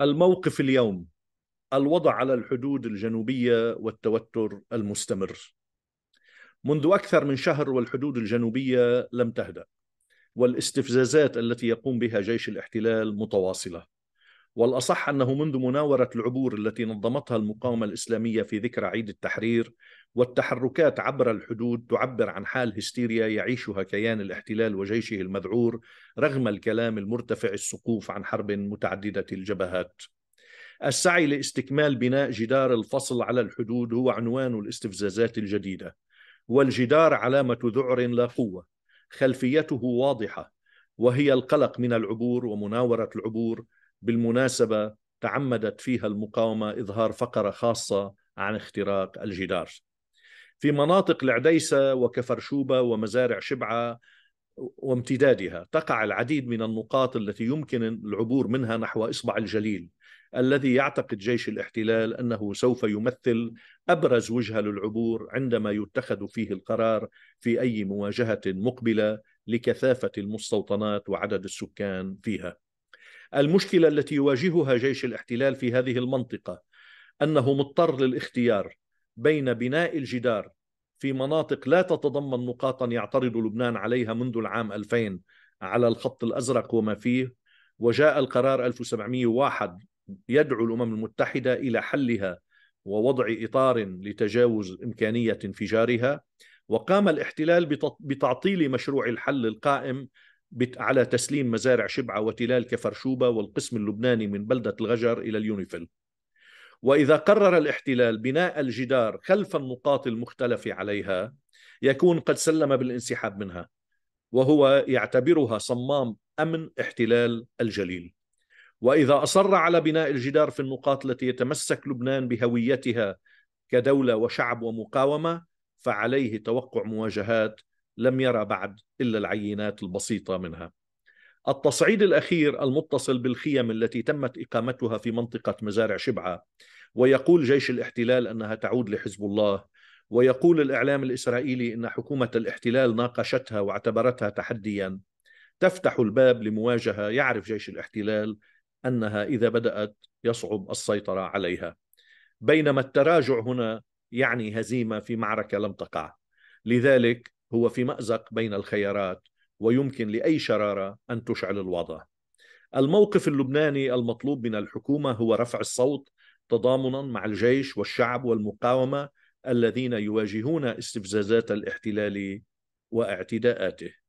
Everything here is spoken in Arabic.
الموقف اليوم الوضع على الحدود الجنوبيه والتوتر المستمر منذ اكثر من شهر والحدود الجنوبيه لم تهدا والاستفزازات التي يقوم بها جيش الاحتلال متواصله والاصح انه منذ مناوره العبور التي نظمتها المقاومه الاسلاميه في ذكرى عيد التحرير والتحركات عبر الحدود تعبر عن حال هستيريا يعيشها كيان الاحتلال وجيشه المذعور رغم الكلام المرتفع السقوف عن حرب متعدده الجبهات. السعي لاستكمال بناء جدار الفصل على الحدود هو عنوان الاستفزازات الجديده. والجدار علامه ذعر لا قوه، خلفيته واضحه وهي القلق من العبور ومناوره العبور بالمناسبه تعمدت فيها المقاومه اظهار فقره خاصه عن اختراق الجدار في مناطق العديسة وكفرشوبة ومزارع شبعة وامتدادها تقع العديد من النقاط التي يمكن العبور منها نحو إصبع الجليل الذي يعتقد جيش الاحتلال انه سوف يمثل ابرز وجهه للعبور عندما يتخذ فيه القرار في اي مواجهه مقبله لكثافه المستوطنات وعدد السكان فيها. المشكله التي يواجهها جيش الاحتلال في هذه المنطقه انه مضطر للاختيار بين بناء الجدار في مناطق لا تتضمن نقاطا يعترض لبنان عليها منذ العام 2000 على الخط الأزرق وما فيه وجاء القرار 1701 يدعو الأمم المتحدة إلى حلها ووضع إطار لتجاوز إمكانية انفجارها وقام الاحتلال بتعطيل مشروع الحل القائم على تسليم مزارع شبعة وتلال كفرشوبة والقسم اللبناني من بلدة الغجر إلى اليونيفيل واذا قرر الاحتلال بناء الجدار خلف النقاط المختلف عليها يكون قد سلم بالانسحاب منها وهو يعتبرها صمام امن احتلال الجليل واذا اصر على بناء الجدار في النقاط التي يتمسك لبنان بهويتها كدوله وشعب ومقاومه فعليه توقع مواجهات لم يرى بعد الا العينات البسيطه منها التصعيد الأخير المتصل بالخيم التي تمت إقامتها في منطقة مزارع شبعة ويقول جيش الاحتلال أنها تعود لحزب الله ويقول الإعلام الإسرائيلي أن حكومة الاحتلال ناقشتها واعتبرتها تحديا تفتح الباب لمواجهة يعرف جيش الاحتلال أنها إذا بدأت يصعب السيطرة عليها بينما التراجع هنا يعني هزيمة في معركة لم تقع لذلك هو في مأزق بين الخيارات ويمكن لاي شراره ان تشعل الوضع. الموقف اللبناني المطلوب من الحكومه هو رفع الصوت تضامنا مع الجيش والشعب والمقاومه الذين يواجهون استفزازات الاحتلال واعتداءاته.